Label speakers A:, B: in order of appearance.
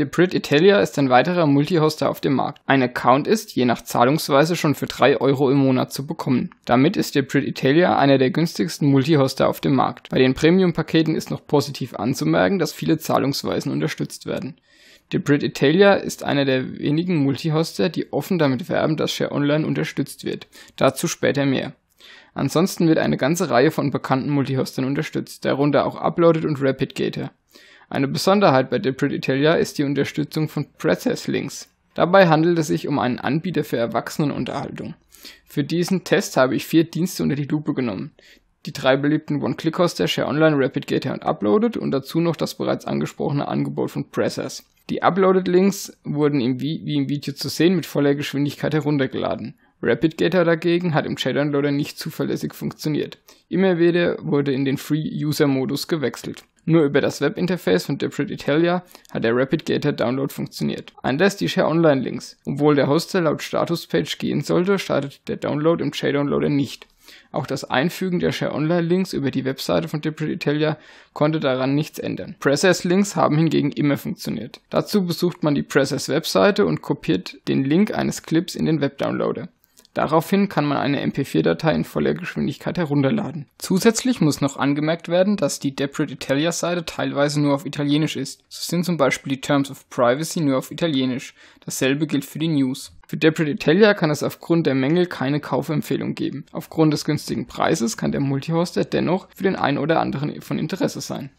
A: Deprit Italia ist ein weiterer Multihoster auf dem Markt. Ein Account ist, je nach Zahlungsweise, schon für 3 Euro im Monat zu bekommen. Damit ist Deprit Italia einer der günstigsten Multihoster auf dem Markt. Bei den Premium-Paketen ist noch positiv anzumerken, dass viele Zahlungsweisen unterstützt werden. Debrid Italia ist einer der wenigen Multihoster, die offen damit werben, dass Share Online unterstützt wird. Dazu später mehr. Ansonsten wird eine ganze Reihe von bekannten Multihostern unterstützt, darunter auch Uploaded und RapidGator. Eine Besonderheit bei Depred Italia ist die Unterstützung von Process-Links. Dabei handelt es sich um einen Anbieter für Erwachsenenunterhaltung. Für diesen Test habe ich vier Dienste unter die Lupe genommen. Die drei beliebten One-Click-Hoster Share Online, Rapid Gator und Uploaded und dazu noch das bereits angesprochene Angebot von Pressers. Die Uploaded-Links wurden im Vi wie im Video zu sehen mit voller Geschwindigkeit heruntergeladen. Rapid Gator dagegen hat im JDownloader nicht zuverlässig funktioniert. Immer wieder wurde in den Free-User-Modus gewechselt. Nur über das Webinterface von Depred Italia hat der Rapid Gator Download funktioniert. Anders die Share Online Links. Obwohl der Hoster laut Statuspage gehen sollte, startet der Download im JDownloader nicht. Auch das Einfügen der Share Online Links über die Webseite von Depred Italia konnte daran nichts ändern. Process Links haben hingegen immer funktioniert. Dazu besucht man die Process Webseite und kopiert den Link eines Clips in den Webdownloader. Daraufhin kann man eine MP4-Datei in voller Geschwindigkeit herunterladen. Zusätzlich muss noch angemerkt werden, dass die Depred Italia Seite teilweise nur auf Italienisch ist. So sind zum Beispiel die Terms of Privacy nur auf Italienisch. Dasselbe gilt für die News. Für Depred Italia kann es aufgrund der Mängel keine Kaufempfehlung geben. Aufgrund des günstigen Preises kann der Multihoster dennoch für den einen oder anderen von Interesse sein.